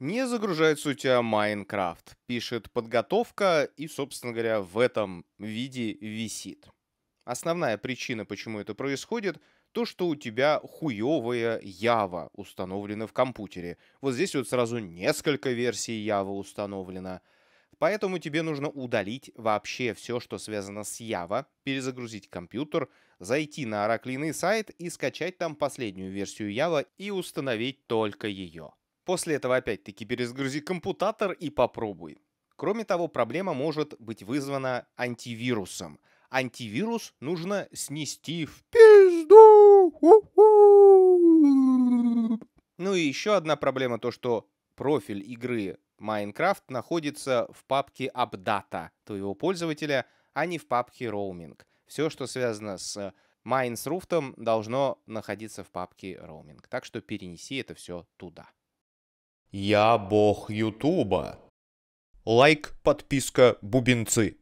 Не загружается у а тебя Майнкрафт. Пишет подготовка и, собственно говоря, в этом виде висит. Основная причина, почему это происходит, то, что у тебя хуевая Java установлена в компьютере. Вот здесь вот сразу несколько версий Java установлено. Поэтому тебе нужно удалить вообще все, что связано с Java, перезагрузить компьютер, зайти на ораклиный сайт и скачать там последнюю версию Java и установить только ее. После этого опять-таки перезагрузи компьютер и попробуй. Кроме того, проблема может быть вызвана антивирусом. Антивирус нужно снести в пизду. Ну и еще одна проблема, то что профиль игры Minecraft находится в папке Updata твоего пользователя, а не в папке Roaming. Все, что связано с Mine с руфтом должно находиться в папке Roaming. Так что перенеси это все туда. Я бог Ютуба. Лайк, подписка, бубенцы.